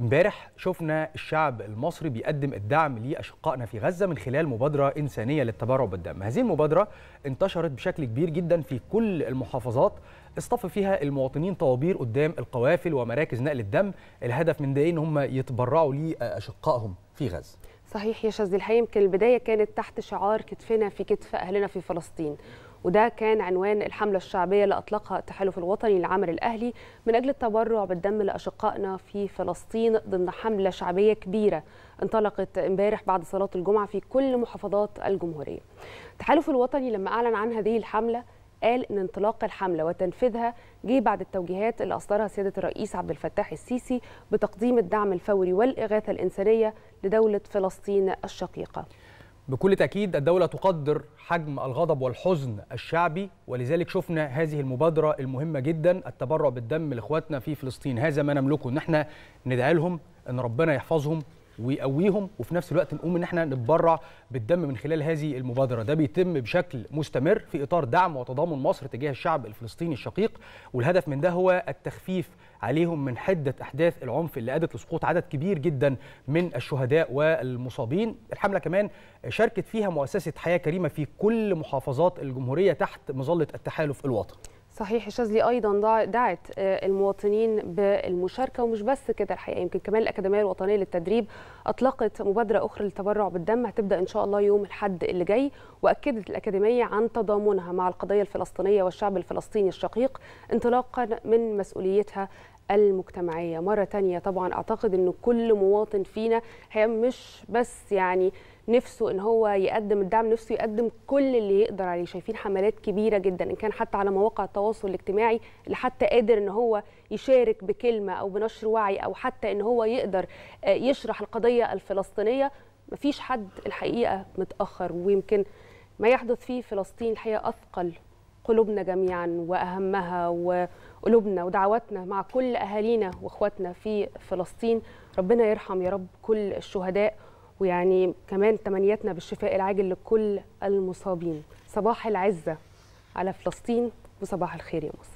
امبارح شفنا الشعب المصري بيقدم الدعم لاشقائنا في غزه من خلال مبادره انسانيه للتبرع بالدم هذه المبادره انتشرت بشكل كبير جدا في كل المحافظات اصطف فيها المواطنين طوابير قدام القوافل ومراكز نقل الدم الهدف من ده ان هم يتبرعوا لاشقائهم في غزه صحيح يا شاذ الحقيقه يمكن البدايه كانت تحت شعار كتفنا في كتف اهلنا في فلسطين وده كان عنوان الحملة الشعبية اللي أطلقها التحالف الوطني للعمل الأهلي من أجل التبرع بالدم لأشقائنا في فلسطين ضمن حملة شعبية كبيرة انطلقت امبارح بعد صلاة الجمعة في كل محافظات الجمهورية التحالف الوطني لما أعلن عن هذه الحملة قال ان انطلاق الحمله وتنفيذها جه بعد التوجيهات اللي اصدرها سياده الرئيس عبد الفتاح السيسي بتقديم الدعم الفوري والاغاثه الانسانيه لدوله فلسطين الشقيقه. بكل تأكيد الدولة تقدر حجم الغضب والحزن الشعبي ولذلك شفنا هذه المبادرة المهمة جدا التبرع بالدم لإخواتنا في فلسطين هذا ما نملكه إن احنا ندعي لهم إن ربنا يحفظهم ويقويهم وفي نفس الوقت نقوم ان احنا نتبرع بالدم من خلال هذه المبادره ده بيتم بشكل مستمر في اطار دعم وتضامن مصر تجاه الشعب الفلسطيني الشقيق والهدف من ده هو التخفيف عليهم من حده احداث العنف اللي ادت لسقوط عدد كبير جدا من الشهداء والمصابين الحمله كمان شاركت فيها مؤسسه حياه كريمه في كل محافظات الجمهوريه تحت مظله التحالف الوطني صحيح شاذلي ايضا دعت آه، المواطنين بالمشاركه ومش بس كده الحقيقه يمكن كمان الاكاديميه الوطنيه للتدريب اطلقت مبادره اخرى للتبرع بالدم هتبدا ان شاء الله يوم الاحد اللي جاي واكدت الاكاديميه عن تضامنها مع القضيه الفلسطينيه والشعب الفلسطيني الشقيق انطلاقا من مسؤوليتها المجتمعية مرة تانية طبعا أعتقد أن كل مواطن فينا هي مش بس يعني نفسه ان هو يقدم الدعم نفسه يقدم كل اللي يقدر عليه شايفين حملات كبيره جدا ان كان حتى على مواقع التواصل الاجتماعي اللي حتى قادر ان هو يشارك بكلمه او بنشر وعي او حتى ان هو يقدر آه، يشرح القضيه الفلسطينيه مفيش حد الحقيقه متاخر ويمكن ما يحدث في فلسطين الحقيقه اثقل قلوبنا جميعا واهمها وقلوبنا ودعواتنا مع كل اهالينا واخواتنا في فلسطين ربنا يرحم يا رب كل الشهداء ويعني كمان تمنياتنا بالشفاء العاجل لكل المصابين صباح العزه على فلسطين وصباح الخير يا مصر